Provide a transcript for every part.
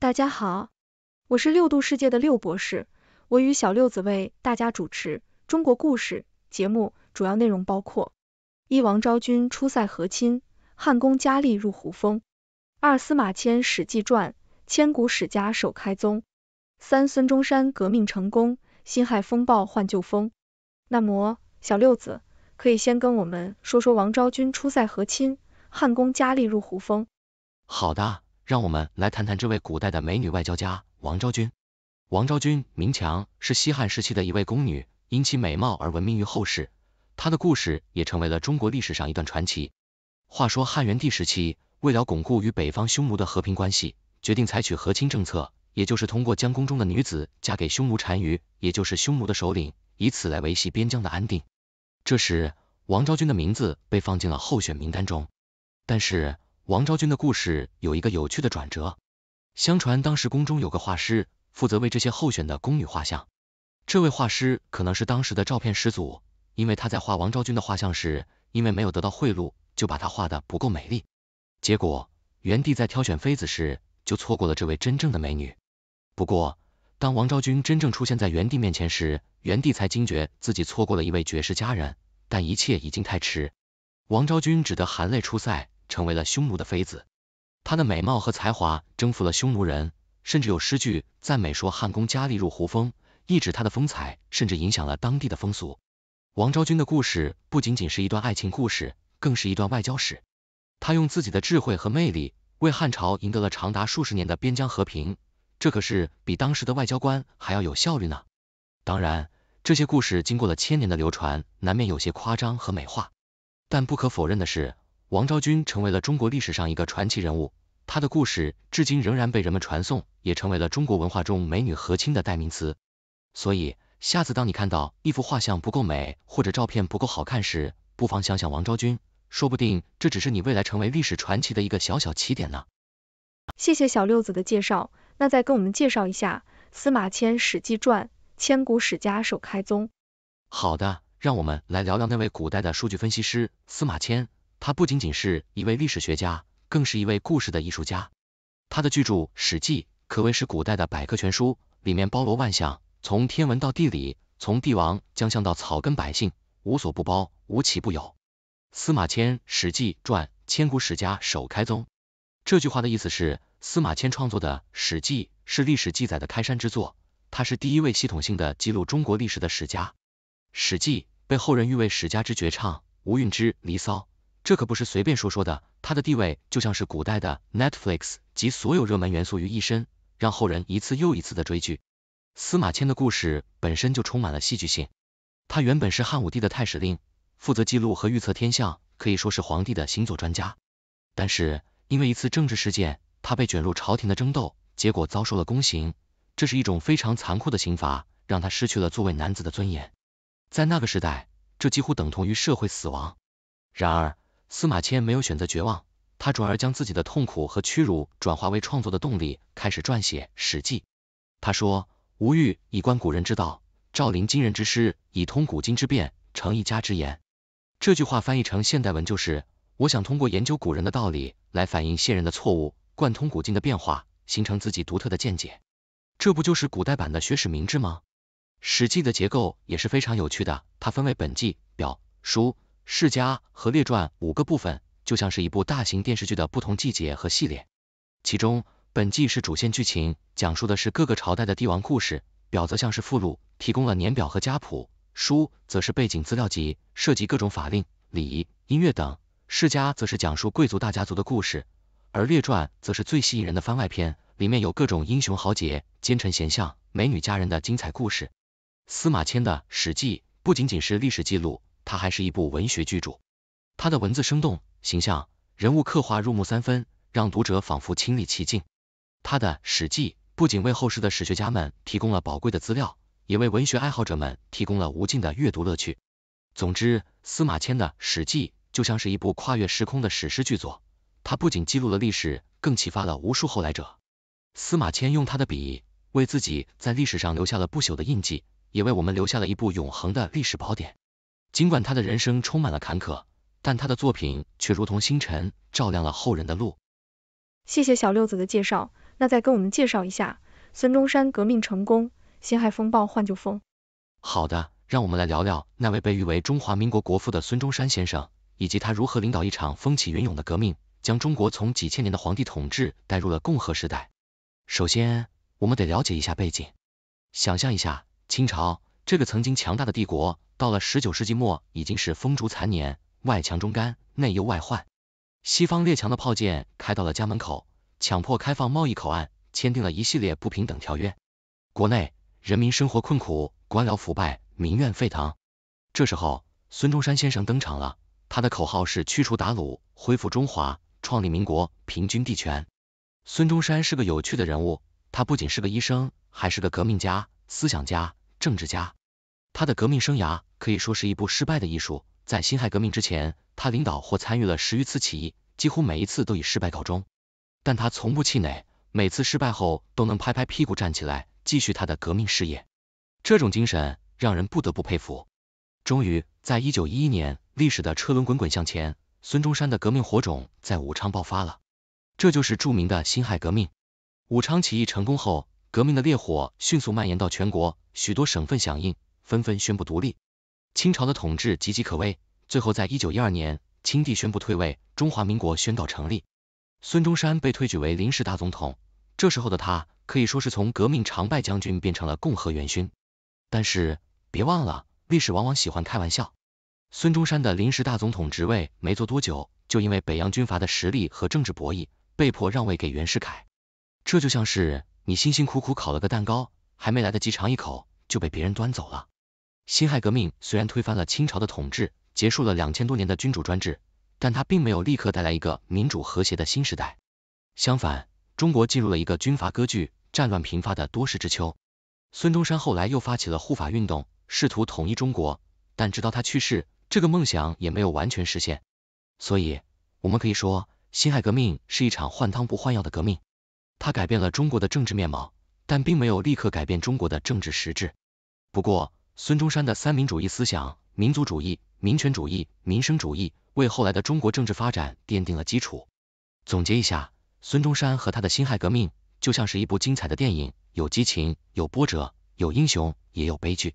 大家好，我是六度世界的六博士，我与小六子为大家主持《中国故事》节目，主要内容包括：一、王昭君出塞和亲，汉宫佳丽入胡风；二、司马迁《史记》传，千古史家首开宗；三、孙中山革命成功，辛亥风暴换旧风。那么，小六子可以先跟我们说说王昭君出塞和亲，汉宫佳丽入胡风。好的。让我们来谈谈这位古代的美女外交家王昭君。王昭君名强，是西汉时期的一位宫女，因其美貌而闻名于后世。她的故事也成为了中国历史上一段传奇。话说汉元帝时期，为了巩固与北方匈奴的和平关系，决定采取和亲政策，也就是通过将宫中的女子嫁给匈奴单于，也就是匈奴的首领，以此来维系边疆的安定。这时，王昭君的名字被放进了候选名单中，但是。王昭君的故事有一个有趣的转折。相传当时宫中有个画师负责为这些候选的宫女画像，这位画师可能是当时的照片始祖，因为他在画王昭君的画像时，因为没有得到贿赂，就把她画的不够美丽。结果，元帝在挑选妃子时就错过了这位真正的美女。不过，当王昭君真正出现在元帝面前时，元帝才惊觉自己错过了一位绝世佳人，但一切已经太迟。王昭君只得含泪出塞。成为了匈奴的妃子，她的美貌和才华征服了匈奴人，甚至有诗句赞美说“汉宫佳丽入胡风”，一指她的风采，甚至影响了当地的风俗。王昭君的故事不仅仅是一段爱情故事，更是一段外交史。她用自己的智慧和魅力为汉朝赢得了长达数十年的边疆和平，这可是比当时的外交官还要有效率呢。当然，这些故事经过了千年的流传，难免有些夸张和美化，但不可否认的是。王昭君成为了中国历史上一个传奇人物，她的故事至今仍然被人们传颂，也成为了中国文化中美女和亲的代名词。所以，下次当你看到一幅画像不够美，或者照片不够好看时，不妨想想王昭君，说不定这只是你未来成为历史传奇的一个小小起点呢。谢谢小六子的介绍，那再跟我们介绍一下司马迁《史记》传，千古史家首开宗。好的，让我们来聊聊那位古代的数据分析师司马迁。他不仅仅是一位历史学家，更是一位故事的艺术家。他的巨著《史记》可谓是古代的百科全书，里面包罗万象，从天文到地理，从帝王将相到草根百姓，无所不包，无奇不有。司马迁《史记》传千古，史家首开宗。这句话的意思是，司马迁创作的《史记》是历史记载的开山之作，他是第一位系统性的记录中国历史的史家，《史记》被后人誉为史家之绝唱，无韵之《离骚》。这可不是随便说说的，他的地位就像是古代的 Netflix，集所有热门元素于一身，让后人一次又一次的追剧。司马迁的故事本身就充满了戏剧性。他原本是汉武帝的太史令，负责记录和预测天象，可以说是皇帝的星座专家。但是因为一次政治事件，他被卷入朝廷的争斗，结果遭受了宫刑，这是一种非常残酷的刑罚，让他失去了作为男子的尊严。在那个时代，这几乎等同于社会死亡。然而，司马迁没有选择绝望，他转而将自己的痛苦和屈辱转化为创作的动力，开始撰写《史记》。他说：“吾欲以观古人之道，照临今人之师，以通古今之变，成一家之言。”这句话翻译成现代文就是：“我想通过研究古人的道理，来反映现任的错误，贯通古今的变化，形成自己独特的见解。”这不就是古代版的学史明志吗？《史记》的结构也是非常有趣的，它分为本纪、表、书。世家和列传五个部分，就像是一部大型电视剧的不同季节和系列。其中，本纪是主线剧情，讲述的是各个朝代的帝王故事；表则像是附录，提供了年表和家谱；书则是背景资料集，涉及各种法令、礼仪、音乐等；世家则是讲述贵族大家族的故事，而列传则是最吸引人的番外篇，里面有各种英雄豪杰、奸臣贤相、美女佳人的精彩故事。司马迁的《史记》不仅仅是历史记录。它还是一部文学巨著，它的文字生动，形象，人物刻画入木三分，让读者仿佛亲历其境。他的《史记》不仅为后世的史学家们提供了宝贵的资料，也为文学爱好者们提供了无尽的阅读乐趣。总之，司马迁的《史记》就像是一部跨越时空的史诗巨作，它不仅记录了历史，更启发了无数后来者。司马迁用他的笔为自己在历史上留下了不朽的印记，也为我们留下了一部永恒的历史宝典。尽管他的人生充满了坎坷，但他的作品却如同星辰，照亮了后人的路。谢谢小六子的介绍，那再跟我们介绍一下孙中山革命成功，辛亥风暴换旧风。好的，让我们来聊聊那位被誉为中华民国国父的孙中山先生，以及他如何领导一场风起云涌的革命，将中国从几千年的皇帝统治带入了共和时代。首先，我们得了解一下背景，想象一下清朝。这个曾经强大的帝国，到了十九世纪末已经是风烛残年，外强中干，内忧外患。西方列强的炮舰开到了家门口，强迫开放贸易口岸，签订了一系列不平等条约。国内人民生活困苦，官僚腐败，民怨沸腾。这时候，孙中山先生登场了，他的口号是驱除鞑虏，恢复中华，创立民国，平均地权。孙中山是个有趣的人物，他不仅是个医生，还是个革命家、思想家、政治家。他的革命生涯可以说是一部失败的艺术。在辛亥革命之前，他领导或参与了十余次起义，几乎每一次都以失败告终。但他从不气馁，每次失败后都能拍拍屁股站起来，继续他的革命事业。这种精神让人不得不佩服。终于，在一九一一年，历史的车轮滚滚向前，孙中山的革命火种在武昌爆发了，这就是著名的辛亥革命。武昌起义成功后，革命的烈火迅速蔓延到全国，许多省份响应。纷纷宣布独立，清朝的统治岌岌可危。最后，在一九一二年，清帝宣布退位，中华民国宣告成立，孙中山被推举为临时大总统。这时候的他可以说是从革命常败将军变成了共和元勋。但是别忘了，历史往往喜欢开玩笑。孙中山的临时大总统职位没做多久，就因为北洋军阀的实力和政治博弈，被迫让位给袁世凯。这就像是你辛辛苦苦烤了个蛋糕，还没来得及尝一口，就被别人端走了。辛亥革命虽然推翻了清朝的统治，结束了两千多年的君主专制，但它并没有立刻带来一个民主和谐的新时代。相反，中国进入了一个军阀割据、战乱频发的多事之秋。孙中山后来又发起了护法运动，试图统一中国，但直到他去世，这个梦想也没有完全实现。所以，我们可以说，辛亥革命是一场换汤不换药的革命。它改变了中国的政治面貌，但并没有立刻改变中国的政治实质。不过，孙中山的三民主义思想，民族主义、民权主义、民生主义，为后来的中国政治发展奠定了基础。总结一下，孙中山和他的辛亥革命，就像是一部精彩的电影，有激情，有波折，有英雄，也有悲剧。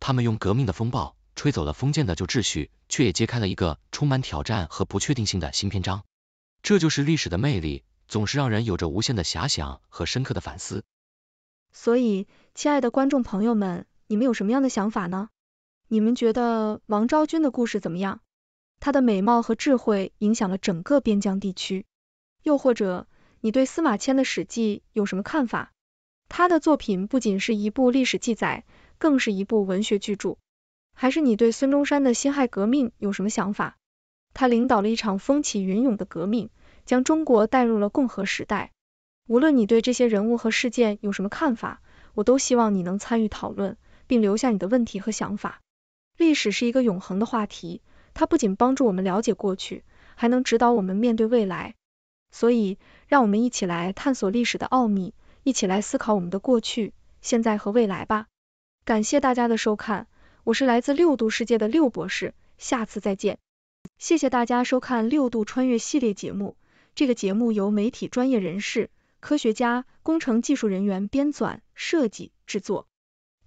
他们用革命的风暴吹走了封建的旧秩序，却也揭开了一个充满挑战和不确定性的新篇章。这就是历史的魅力，总是让人有着无限的遐想和深刻的反思。所以，亲爱的观众朋友们。你们有什么样的想法呢？你们觉得王昭君的故事怎么样？她的美貌和智慧影响了整个边疆地区。又或者，你对司马迁的《史记》有什么看法？他的作品不仅是一部历史记载，更是一部文学巨著。还是你对孙中山的辛亥革命有什么想法？他领导了一场风起云涌的革命，将中国带入了共和时代。无论你对这些人物和事件有什么看法，我都希望你能参与讨论。并留下你的问题和想法。历史是一个永恒的话题，它不仅帮助我们了解过去，还能指导我们面对未来。所以，让我们一起来探索历史的奥秘，一起来思考我们的过去、现在和未来吧。感谢大家的收看，我是来自六度世界的六博士，下次再见。谢谢大家收看《六度穿越》系列节目。这个节目由媒体专业人士、科学家、工程技术人员编纂、设计、制作。